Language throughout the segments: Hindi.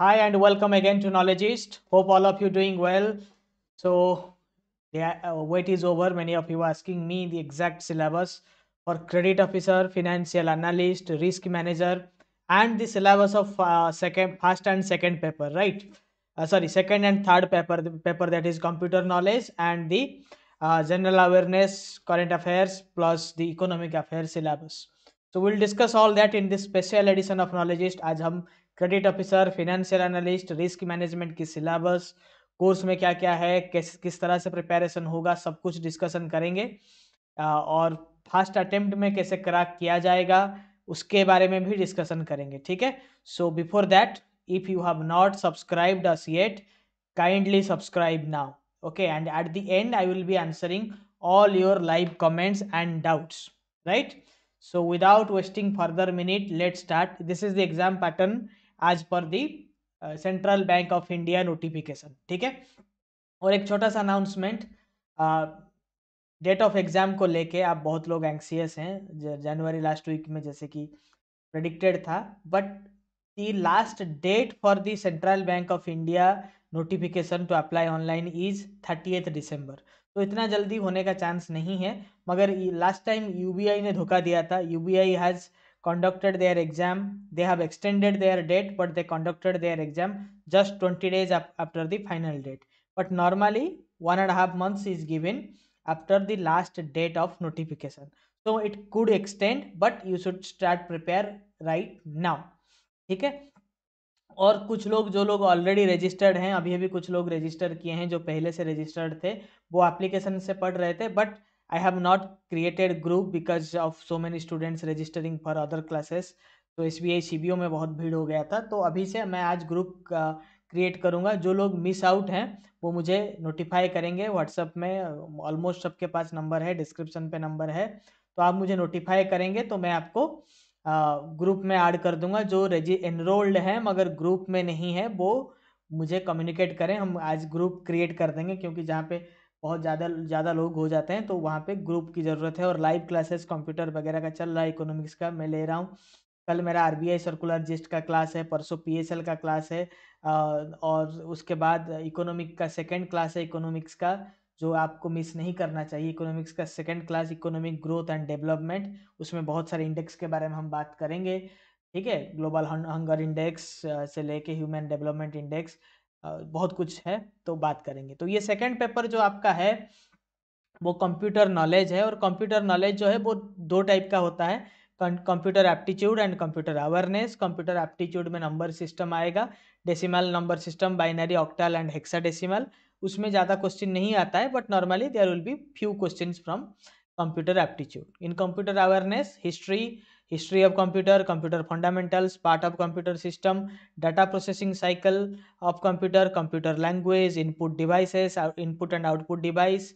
Hi and welcome again to Knowledgeist. Hope all of you doing well. So yeah, uh, wait is over. Many of you are asking me the exact syllabus for credit officer, financial analyst, risk manager, and the syllabus of uh, second, first and second paper, right? Uh, sorry, second and third paper, the paper that is computer knowledge and the uh, general awareness, current affairs, plus the economic affairs syllabus. So we'll discuss all that in this special edition of Knowledgeist. As credit officer financial analyst risk management की सिलेबस कोर्स में क्या क्या है किस किस तरह से प्रिपेरेशन होगा सब कुछ डिस्कशन करेंगे और फर्स्ट अटेम्प्ट में कैसे क्रैक किया जाएगा उसके बारे में भी डिस्कशन करेंगे ठीक है so before that if you have not subscribe us yet kindly subscribe now okay and at the end I will be answering all your live comments and doubts right so without wasting further minute let start this is the exam pattern as per the Central Bank of India notification ठीक है और एक छोटा सा अनाउंसमेंट डेट ऑफ एग्ज़ाम को लेके आप बहुत लोग एंक्सियस हैं जनवरी लास्ट वीक में जैसे कि प्रडिक्टेड था but the last date for the Central Bank of India notification to apply online is thirty December तो इतना जल्दी होने का चांस नहीं है मगर लास्ट टाइम यू ने धोखा दिया था U B I has conducted their exam. They have extended their date, but they conducted their exam just 20 days after the final date. But normally, one and a half months is given after the last date of notification. So it could extend, but you should start prepare right now. theek hai और कुछ लोग जो लोग ऑलरेडी रजिस्टर्ड हैं अभी अभी कुछ लोग रजिस्टर किए हैं जो पहले से रजिस्टर्ड थे वो एप्लीकेशन से पढ़ रहे थे but I have not created group because of so many students registering for other classes. तो S B I C B O में बहुत भीड़ हो गया था तो अभी से मैं आज ग्रुप क्रिएट करूंगा जो लोग मिस आउट हैं वो मुझे नोटिफाई करेंगे व्हाट्सअप में ऑलमोस्ट सबके पास नंबर है डिस्क्रिप्शन पे नंबर है तो आप मुझे नोटिफाई करेंगे तो मैं आपको ग्रुप में ऐड कर दूंगा जो रजी एनरोल्ड हैं मगर ग्रुप में नहीं है वो मुझे कम्युनिकेट करें हम आज ग्रुप क्रिएट कर देंगे क्योंकि जहाँ पे बहुत ज़्यादा ज़्यादा लोग हो जाते हैं तो वहाँ पे ग्रुप की ज़रूरत है और लाइव क्लासेस कंप्यूटर वगैरह का चल रहा है इकोनॉमिक्स का मैं ले रहा हूँ कल मेरा आर सर्कुलर जिस्ट का क्लास है परसों पी का क्लास है और उसके बाद इकोनॉमिक का सेकेंड क्लास है इकोनॉमिक्स का जो आपको मिस नहीं करना चाहिए इकोनॉमिक्स का second class economic growth and development उसमें बहुत सारे इंडेक्स के बारे में हम बात करेंगे ठीक है ग्लोबल हंगर इंडेक्स से लेके ह्यूमन डेवलपमेंट इंडेक्स बहुत कुछ है तो बात करेंगे तो ये सेकेंड पेपर जो आपका है वो कंप्यूटर नॉलेज है और कंप्यूटर नॉलेज जो है वो दो टाइप का होता है computer aptitude and computer awareness computer aptitude में नंबर सिस्टम आएगा decimal number system binary octal and hexa उसमें ज़्यादा क्वेश्चन नहीं आता है but normally there will be few question from computer aptitude in computer awareness history history of computer computer fundamentals part of computer system data processing cycle of computer computer language input devices input and output device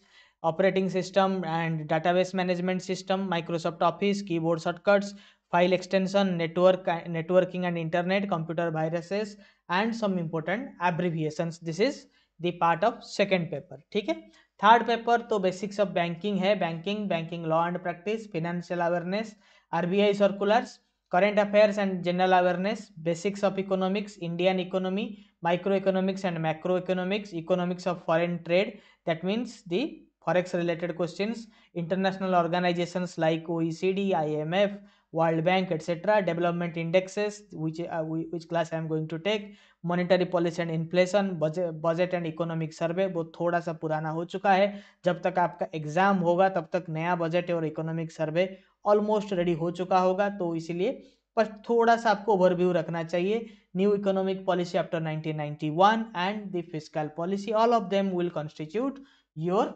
operating system and database management system Microsoft Office keyboard shortcuts file extension network networking and internet computer viruses and some important abbreviation this is the part of second paper ठीक है थर्ड पेपर तो बेसिक्स ऑफ बैंकिंग है banking banking law and practice financial awareness RBI circulars, current affairs and general awareness, basics of economics, Indian economy, microeconomics and macroeconomics, economics of foreign trade, that means the forex related questions, international organizations like OECD, IMF, World Bank, etc. Development indexes, which uh, which class I am going to take. Monetary policy and inflation budget and economic survey वो थोड़ा सा पुराना हो चुका है जब तक आपका एग्जाम होगा तब तक नया बजट और इकोनॉमिक सर्वे ऑलमोस्ट रेडी हो चुका होगा तो इसीलिए बस थोड़ा सा आपको ओवरव्यू रखना चाहिए new economic policy after 1991 and the fiscal policy all of them will constitute your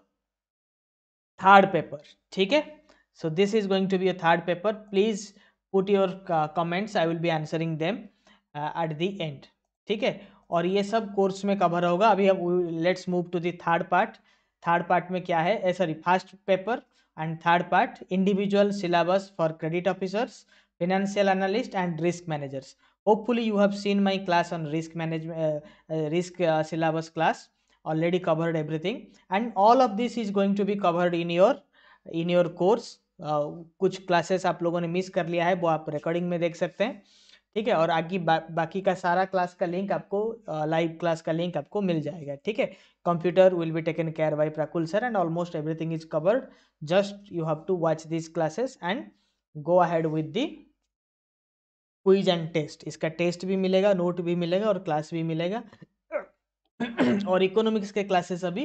third paper ठीक है so this is going to be a third paper please put your comments i will be answering them at the end ठीक है और ये सब कोर्स में कवर होगा अभी अब let's move to the third part third part में क्या है sorry first paper and third part individual syllabus for credit officers financial analyst and risk managers hopefully you have seen my class on risk management uh, uh, risk uh, syllabus class already covered everything and all of this is going to be covered in your in your course कुछ क्लासेस आप लोगों ने मिस कर लिया है वो आप रिकॉर्डिंग में देख सकते हैं ठीक है और आगे बा, बाकी का सारा क्लास का लिंक आपको लाइव क्लास का लिंक आपको मिल जाएगा ठीक है computer will be taken care by Prakul sir and almost everything is covered just you have to watch this classes and go ahead with the quiz and test इसका टेस्ट भी मिलेगा नोट भी मिलेगा और क्लास भी मिलेगा और इकोनॉमिक्स के क्लासेस अभी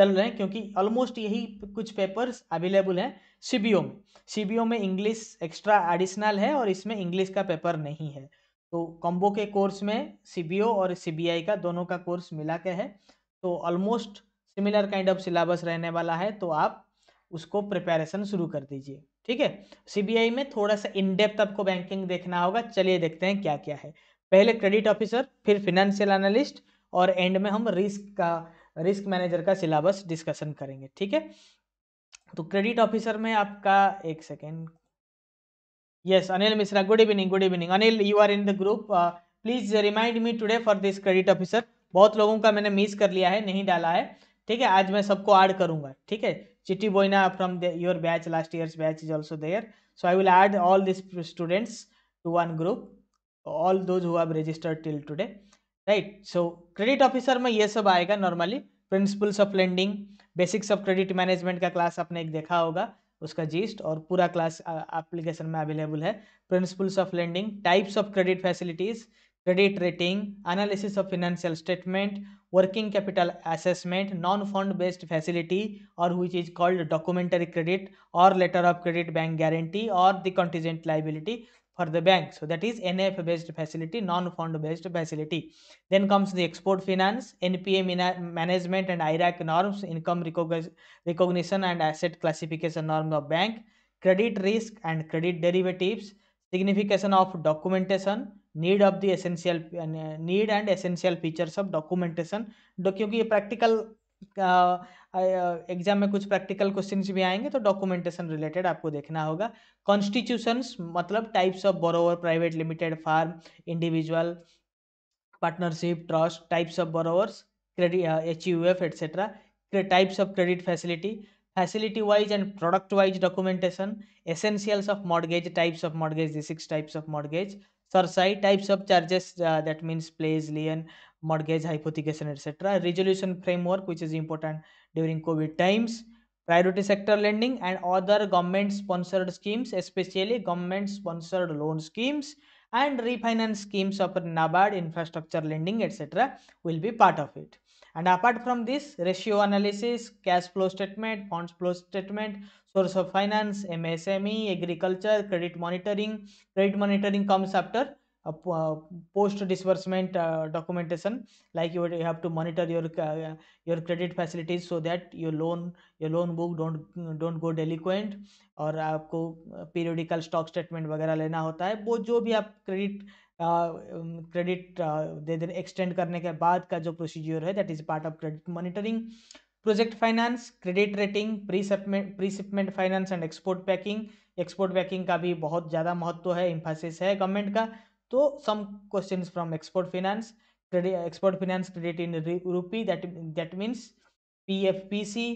चल रहे हैं क्योंकि ऑलमोस्ट यही कुछ पेपर्स अवेलेबल हैं सी में सीबीओ में इंग्लिश एक्स्ट्रा एडिशनल है और इसमें इंग्लिश का पेपर नहीं है तो कॉम्बो के कोर्स में सी और सी का दोनों का कोर्स मिला के है तो almost similar kind of syllabus रहने वाला है तो आप उसको प्रिपेरेशन शुरू कर दीजिए ठीक है सीबीआई में थोड़ा सा इनडेप्थ आपको बैंकिंग देखना होगा चलिए देखते हैं क्या क्या है पहले क्रेडिट ऑफिसर फिर फिनेंशियल एनालिस्ट और एंड में हम रिस्क का रिस्क मैनेजर का सिलेबस डिस्कशन करेंगे ठीक है तो क्रेडिट ऑफिसर में आपका एक second yes Anil Mishra good evening good evening Anil you are in the group please remind me today for this credit officer बहुत लोगों का मैंने मिस कर लिया है नहीं डाला है ठीक है आज मैं सबको ऐड करूंगा ठीक है Chitti Boina from your batch last year batch is also there so I will add all this students to one group all those who have registered till right so credit officer में ये सब आएगा normally principles of lending basics of credit management का क्लास आपने एक देखा होगा उसका जिस्ट और पूरा क्लास एप्लीकेशन में अवेलेबल है principles of lending types of credit facilities credit rating analysis of financial statement working capital assessment non fund based facility और which is called documentary credit और letter of credit bank guarantee और the contingent liability for the bank. So that is NF based facility, non-fund based facility. Then comes the export finance, NPA management and IRAC norms, income recognition and asset classification norm of bank, credit risk and credit derivatives, signification of documentation, need of the essential uh, need and essential features of documentation. Because ये practical एग्जाम में कुछ प्रैक्टिकल क्वेश्चंस भी आएंगे तो डॉक्यूमेंटेशन रिलेटेड आपको देखना होगा कॉन्स्टिट्यूशंस मतलब types of borrower private limited firm individual partnership trust types of borrowers credit H U F etcetera types of credit facility facility wise and product wise documentation essentials of mortgage types of mortgage the types of mortgage CERSAI types of charges that means pledge lien mortgage hypothecation etc resolution framework which is important during covid times priority sector lending and other government sponsored schemes especially government sponsored loan schemes and refinance schemes of NABARD infrastructure lending etc will be part of it and apart from this ratio analysis cash flow statement funds flow statement source of finance msme agriculture credit monitoring credit monitoring comes after post disbursement documentation like you you have to monitor your your credit facilities so that your loan your loan book don't don't go delinquent और आपको पीरियडिकल स्टॉक स्टेटमेंट वगैरह लेना होता है वो जो भी आप credit credit uh, um, uh, दे देने एक्सटेंड करने के बाद का जो प्रोसीज्योर है that is part of credit monitoring project finance credit rating pre shipment pre finance and export packing export packing का भी बहुत ज़्यादा महत्व है इम्फासिस है गवर्नमेंट का तो some question from export finance export finance credit in rupee that that means P F P C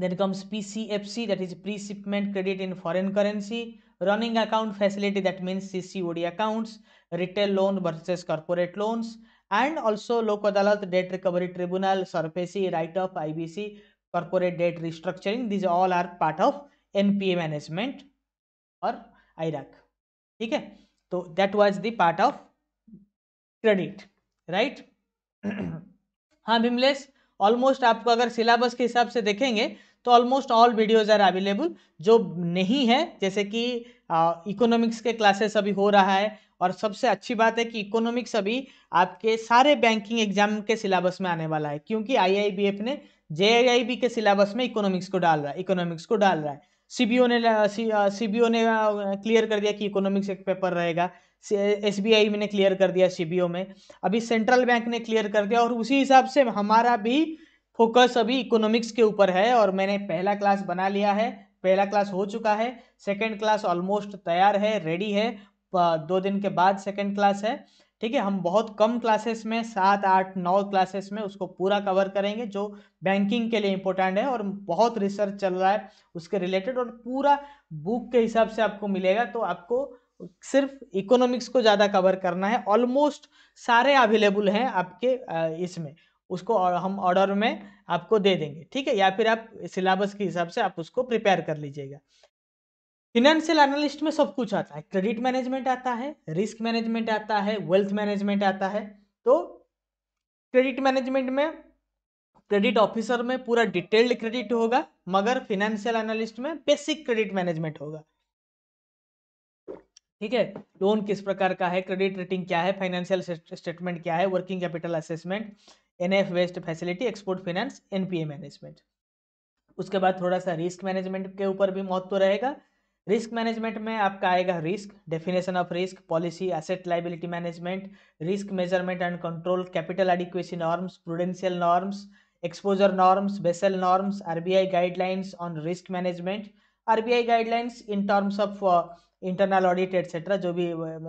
then comes P C F C that is pre shipment credit in foreign currency running account facility that means C C OD accounts retail loan versus corporate loans and also Lok Adalat debt recovery tribunal SARFAESI write off I B C corporate debt restructuring these all are part of N P A management और आईराक ठीक है तो that was the part of credit right हाँ भीमलेस ऑलमोस्ट आपको अगर सिलेबस के हिसाब से देखेंगे तो almost all videos are available जो नहीं है जैसे कि इकोनॉमिक्स के क्लासेस अभी हो रहा है और सबसे अच्छी बात है कि इकोनॉमिक्स अभी आपके सारे बैंकिंग एग्जाम के सिलेबस में आने वाला है क्योंकि आई ने जे के सिलेबस में इकोनॉमिक्स को डाल रहा है इकोनॉमिक्स को डाल रहा है सीबीओ ने सीबीओ uh, ने क्लियर uh, कर दिया कि इकोनॉमिक्स एक पेपर रहेगा एस बी आई ने क्लियर कर दिया सीबीओ में अभी सेंट्रल बैंक ने क्लियर कर दिया और उसी हिसाब से हमारा भी फोकस अभी इकोनॉमिक्स के ऊपर है और मैंने पहला क्लास बना लिया है पहला क्लास हो चुका है सेकेंड क्लास ऑलमोस्ट तैयार है रेडी है दो दिन के बाद सेकेंड क्लास है ठीक है हम बहुत कम क्लासेस में सात आठ नौ क्लासेस में उसको पूरा कवर करेंगे जो बैंकिंग के लिए इंपॉर्टेंट है और बहुत रिसर्च चल रहा है उसके रिलेटेड और पूरा बुक के हिसाब से आपको मिलेगा तो आपको सिर्फ इकोनॉमिक्स को ज़्यादा कवर करना है ऑलमोस्ट सारे अवेलेबल हैं आपके इसमें उसको हम ऑर्डर में आपको दे देंगे ठीक है या फिर आप सिलेबस के हिसाब से आप उसको प्रिपेयर कर लीजिएगा फिनेंशियल एनालिस्ट में सब कुछ आता है क्रेडिट मैनेजमेंट आता है रिस्क मैनेजमेंट आता है वेल्थ मैनेजमेंट आता है तो क्रेडिट मैनेजमेंट में क्रेडिट ऑफिसर में पूरा डिटेल्ड क्रेडिट होगा मगर फिनेंशियल एनालिस्ट में बेसिक क्रेडिट मैनेजमेंट होगा ठीक है लोन किस प्रकार का है क्रेडिट रेटिंग क्या है फाइनेंशियल स्टेटमेंट क्या है working capital assessment NF based facility export finance NPA management उसके बाद थोड़ा सा रिस्क मैनेजमेंट के ऊपर भी महत्व तो रहेगा रिस्क मैनेजमेंट में आपका आएगा risk definition of risk policy asset liability management risk measurement and control capital adequacy norms prudential norms exposure norms Basel norms RBI guidelines on risk management RBI guidelines in terms of internal audit etcetera जो भी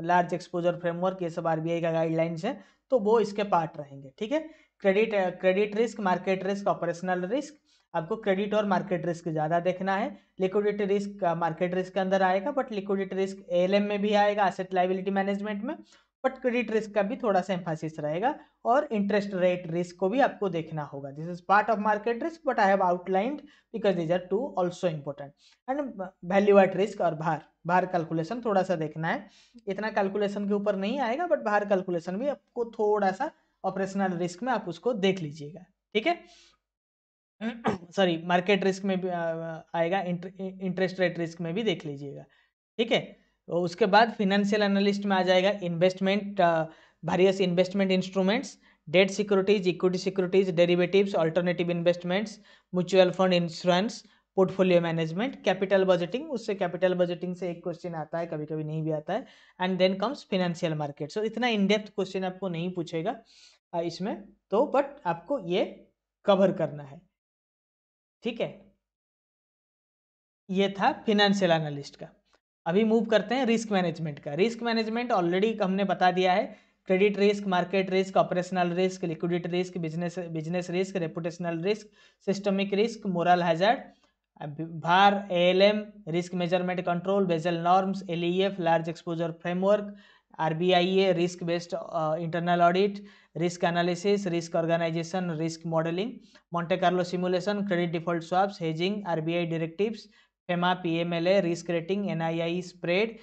लार्ज एक्सपोजर फ्रेमवर्क ये सब आरबीआई का गाइडलाइंस है तो वो इसके पार्ट रहेंगे ठीक है credit credit risk market risk operational risk आपको क्रेडिट और मार्केट रिस्क ज़्यादा देखना है लिक्विडिटी रिस्क मार्केट रिस्क के अंदर आएगा बट लिक्विडिटी रिस्क एएलएम में भी आएगा असेट लाइबिलिटी मैनेजमेंट में बट क्रेडिट रिस्क का भी थोड़ा सा एम्फासिस रहेगा और इंटरेस्ट रेट रिस्क को भी आपको देखना होगा this is part of market risk but I have outlined because these are two also important and value at risk और भार भार कैलकुलेशन थोड़ा सा देखना है इतना कैलकुलेशन के ऊपर नहीं आएगा बट भार कैलकुलेशन भी आपको थोड़ा सा ऑपरेशनल रिस्क में आप उसको देख लीजिएगा ठीक है सॉरी मार्केट रिस्क में भी आएगा इंटरेस्ट रेट रिस्क में भी देख लीजिएगा ठीक है तो उसके बाद फिनेंशियल एनालिस्ट में आ जाएगा investment various investment instruments debt securities equity securities derivatives alternative investments mutual fund insurance portfolio management capital budgeting उससे कैपिटल बजटिंग से एक क्वेश्चन आता है कभी कभी नहीं भी आता है and then comes financial market so इतना इनडेप्थ क्वेश्चन आपको नहीं पूछेगा इसमें तो बट आपको ये कवर करना है ठीक है ये था फिनेंशियल एनालिस्ट का अभी मूव करते हैं रिस्क मैनेजमेंट का रिस्क मैनेजमेंट ऑलरेडी हमने बता दिया है credit risk market risk operational risk liquidity risk business business risk reputational risk systemic risk moral hazard भार ALM risk measurement control Basel norms LEF large exposure framework RBI risk based internal audit risk analysis risk organisation risk modelling Monte Carlo simulation credit default swaps hedging R B I directives FEMA A risk rating N I I spread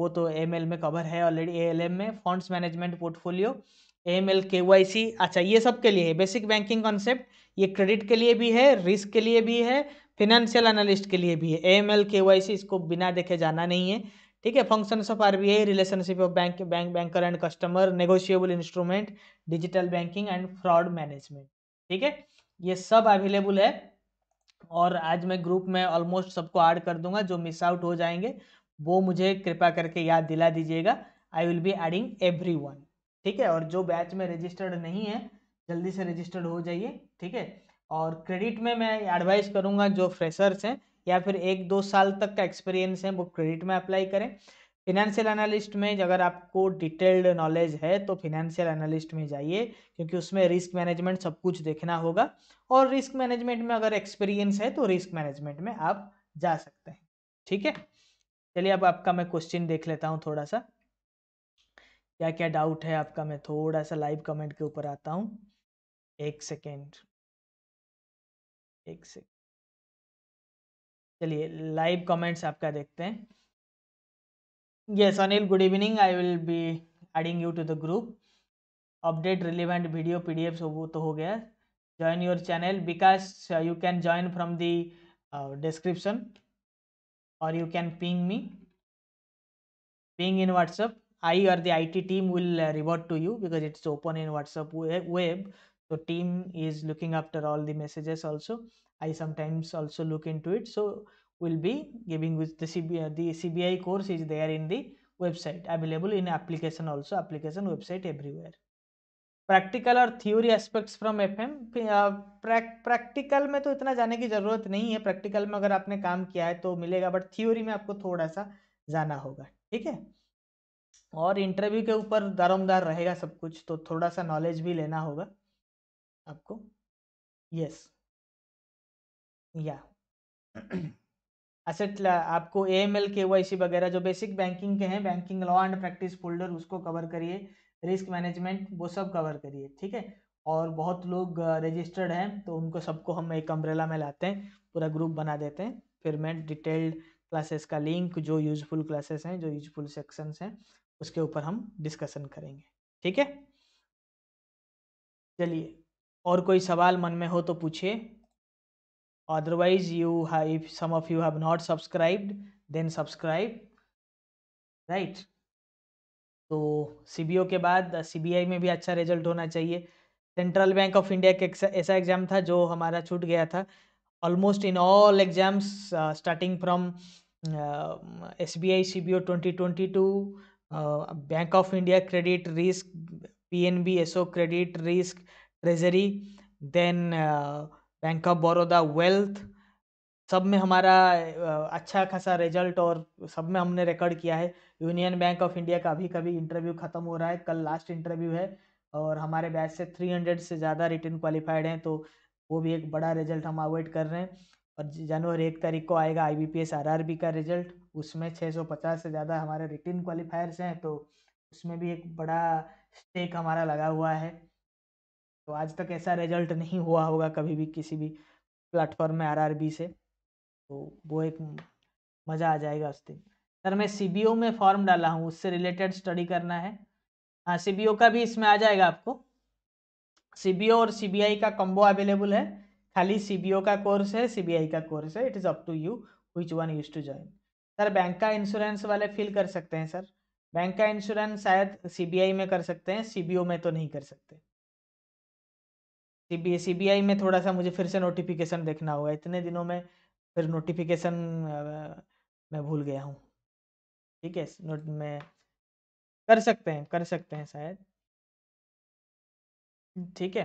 वो तो एम एल में कवर है ऑलरेडी ए एल एम में funds management portfolio M L K Y C अच्छा ये सब के लिए है बेसिक बैंकिंग कॉन्सेप्ट ये क्रेडिट के लिए भी है रिस्क के लिए भी है फिनेंशियल एनालिस्ट के लिए भी है M L K Y C इसको बिना देखे जाना नहीं है ठीक है functions of RBI relationship of bank bank banker and customer negotiable instrument digital banking and fraud management ठीक है ये सब अवेलेबल है और आज मैं ग्रुप में ऑलमोस्ट सबको ऐड कर दूंगा जो मिस आउट हो जाएंगे वो मुझे कृपा करके याद दिला दीजिएगा I will be adding everyone ठीक है और जो बैच में रजिस्टर्ड नहीं है जल्दी से रजिस्टर्ड हो जाइए ठीक है और क्रेडिट में मैं एडवाइस करूंगा जो फ्रेशर्स हैं या फिर एक दो साल तक का एक्सपीरियंस है वो क्रेडिट में अप्लाई करें फिनेंशियल एनालिस्ट में अगर आपको डिटेल्ड नॉलेज है तो फिनेंशियल एनालिस्ट में जाइए क्योंकि उसमें रिस्क मैनेजमेंट सब कुछ देखना होगा और रिस्क मैनेजमेंट में अगर एक्सपीरियंस है तो रिस्क मैनेजमेंट में आप जा सकते हैं ठीक है चलिए अब आपका मैं क्वेश्चन देख लेता हूँ थोड़ा सा क्या क्या डाउट है आपका मैं थोड़ा सा लाइव कमेंट के ऊपर आता हूँ एक सेकेंड एक सेकेंड चलिए लाइव कमेंट्स आपका देखते हैं yes Anil good evening I will be adding you to the group update relevant video P D वो तो हो गया join your channel because you can join from the description और you can ping me ping in WhatsApp I और the I T team will revert to you because it's open in WhatsApp web तो team is looking after all the messages also I sometimes also look into it. So will be giving with the CBI, the CBI course is there in the website available in application also application website everywhere. Practical और theory aspects from FM practical में तो इतना जाने की ज़रूरत नहीं है प्रैक्टिकल में अगर आपने काम किया है तो मिलेगा बट थ्योरी में आपको थोड़ा सा जाना होगा ठीक है और इंटरव्यू के ऊपर दारोमदार रहेगा सब कुछ तो थोड़ा सा नॉलेज भी लेना होगा आपको यस yes. या असेट आपको A M L K Y C वगैरह जो बेसिक बैंकिंग के हैं banking law and practice folder उसको कवर करिए रिस्क मैनेजमेंट वो सब कवर करिए ठीक है और बहुत लोग रजिस्टर्ड हैं तो उनको सबको हम एक अम्ब्रेला में लाते हैं पूरा ग्रुप बना देते हैं फिर मैं डिटेल्ड क्लासेस का लिंक जो यूजफुल क्लासेस हैं जो यूजफुल सेक्शंस हैं उसके ऊपर हम डिस्कशन करेंगे ठीक है चलिए और कोई सवाल मन में हो तो पूछिए otherwise you have if some of you have not subscribed then subscribe right तो सी के बाद सी में भी अच्छा रिजल्ट होना चाहिए सेंट्रल बैंक ऑफ इंडिया का ऐसा एग्ज़ाम था जो हमारा छूट गया था almost in all exams starting from S B I C B O twenty twenty two Bank of India credit risk P N B S O credit risk treasury then uh, Bank of Baroda wealth सब में हमारा अच्छा खासा रिजल्ट और सब में हमने रिकॉर्ड किया है यूनियन बैंक ऑफ इंडिया का अभी कभी इंटरव्यू ख़त्म हो रहा है कल लास्ट इंटरव्यू है और हमारे बैच से 300 से ज़्यादा रिटर्न क्वालिफाइड हैं तो वो भी एक बड़ा रिजल्ट हम अवॉइड कर रहे हैं और जनवरी एक तारीख को आएगा I B P S R R B का रिजल्ट उसमें छः से ज़्यादा हमारे रिटर्न क्वालिफायर्स हैं तो उसमें भी एक बड़ा स्टेक हमारा लगा हुआ है तो आज तक ऐसा रिजल्ट नहीं हुआ होगा कभी भी किसी भी प्लेटफॉर्म में आर से तो वो एक मज़ा आ जाएगा उस दिन सर मैं सी में फॉर्म डाला हूँ उससे रिलेटेड स्टडी करना है हाँ सी का भी इसमें आ जाएगा आपको सी और सी का कॉम्बो अवेलेबल है खाली सी का कोर्स है सी का कोर्स है it is up to you which one use to join sir bank का इंश्योरेंस वाले फिल कर सकते हैं सर बैंक का इंश्योरेंस शायद सीबीआई में कर सकते हैं सीबीओ में तो नहीं कर सकते C B C B I में थोड़ा सा मुझे फिर से नोटिफिकेशन देखना होगा इतने दिनों में फिर नोटिफिकेशन मैं भूल गया हूँ ठीक है नोट में कर सकते हैं कर सकते हैं शायद ठीक है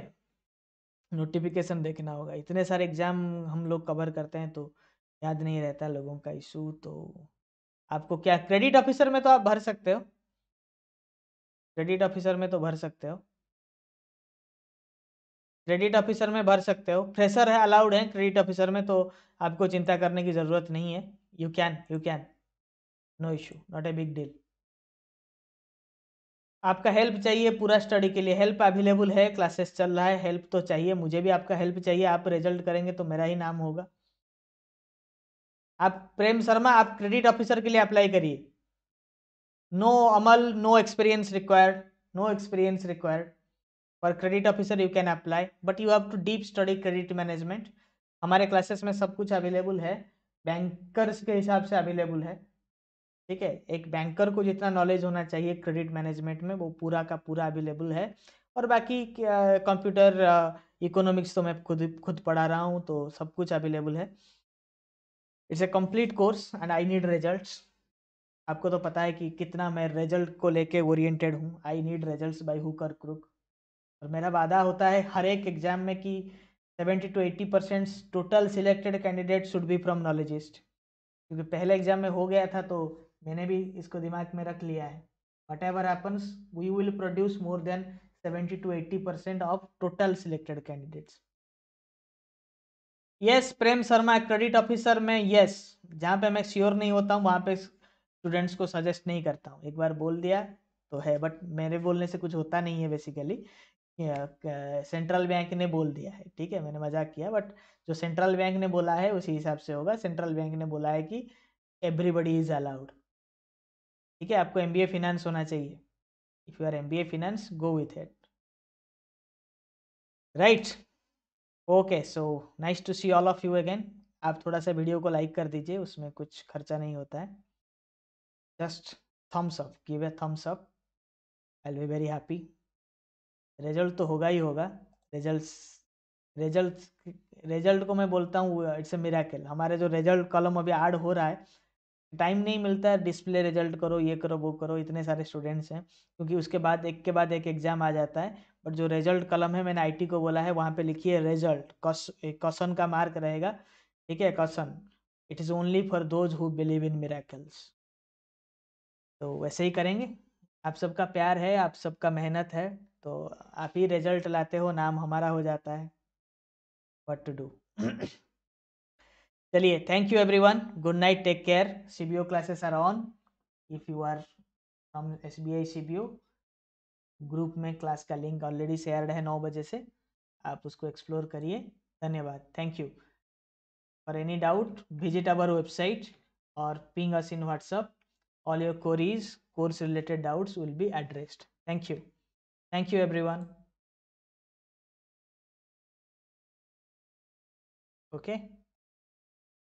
नोटिफिकेशन देखना होगा इतने सारे एग्ज़ाम हम लोग कवर करते हैं तो याद नहीं रहता लोगों का इशू तो आपको क्या क्रेडिट ऑफिसर में तो आप भर सकते हो क्रेडिट ऑफिसर में तो भर सकते हो क्रेडिट ऑफिसर में भर सकते हो फ्रेशर है अलाउड है क्रेडिट ऑफिसर में तो आपको चिंता करने की ज़रूरत नहीं है you can you can no issue not a big deal आपका हेल्प चाहिए पूरा स्टडी के लिए हेल्प अवेलेबल है क्लासेस चल रहा है हेल्प तो चाहिए मुझे भी आपका हेल्प चाहिए आप रिजल्ट करेंगे तो मेरा ही नाम होगा आप प्रेम शर्मा आप क्रेडिट ऑफिसर के लिए अप्लाई करिए no Amal no experience required no experience required for credit officer you can apply but you have to deep study credit management हमारे क्लासेस में सब कुछ अवेलेबल है बैंकर्स के हिसाब से अवेलेबल है ठीक है एक बैंकर को जितना नॉलेज होना चाहिए क्रेडिट मैनेजमेंट में वो पूरा का पूरा अवेलेबल है और बाकी कंप्यूटर इकोनॉमिक्स uh, तो मैं खुद खुद पढ़ा रहा हूँ तो सब कुछ अवेलेबल है it's a complete course and I need result आपको तो पता है कि कितना मैं रिजल्ट को लेके ओरिएंटेड हूँ I need result by hook crook और मेरा वादा होता है हर एक एग्जाम में कि seventy to eighty percent total selected candidate should be from knowledgist क्योंकि पहले एग्जाम में हो गया था तो मैंने भी इसको दिमाग में रख लिया है whatever happens we will produce more than seventy to eighty percent of total selected candidates yes Prem Sharma credit officer में यस yes, जहाँ पे मैं श्योर नहीं होता हूँ वहाँ पे स्टूडेंट्स को सजेस्ट नहीं करता हूँ एक बार बोल दिया तो है बट मेरे बोलने से कुछ होता नहीं है बेसिकली सेंट्रल बैंक ने बोल दिया है ठीक है मैंने मजाक किया बट जो सेंट्रल बैंक ने बोला है उसी हिसाब से होगा सेंट्रल बैंक ने बोला है कि एवरीबडी इज अलाउड ठीक है आपको एम बी ए फिनेंस होना चाहिए if you are M B A finance go with it right okay so nice to see all of you again आप थोड़ा सा वीडियो को लाइक कर दीजिए उसमें कुछ खर्चा नहीं होता है just thumbs up give a thumbs up I will be very happy result तो होगा ही होगा रिजल्ट्स रिजल्ट रिजल्ट को मैं बोलता हूँ इट्स ए मेराकल हमारे जो रिजल्ट कॉलम अभी ऐड हो रहा है टाइम नहीं मिलता है डिस्प्ले रिजल्ट करो ये करो वो करो इतने सारे स्टूडेंट्स हैं क्योंकि उसके बाद एक के बाद एक एग्जाम आ जाता है बट जो रिजल्ट कलम है मैंने आईटी को बोला है वहाँ पे लिखिए रिजल्ट क्वेश्चन का मार्क रहेगा ठीक है question it is only for those who believe in miracles तो वैसे ही करेंगे आप सबका प्यार है आप सबका मेहनत है तो आप ही रिजल्ट लाते हो नाम हमारा हो जाता है वट टू डू चलिए thank you everyone good night take care C B O classes are on if you are from S B I C B O group में क्लास का लिंक ऑलरेडी शेयर है नौ बजे से आप उसको एक्सप्लोर करिए धन्यवाद thank you for any doubt visit our website और ping us in WhatsApp all your queries course related doubts will be addressed thank you Thank you, everyone. Okay.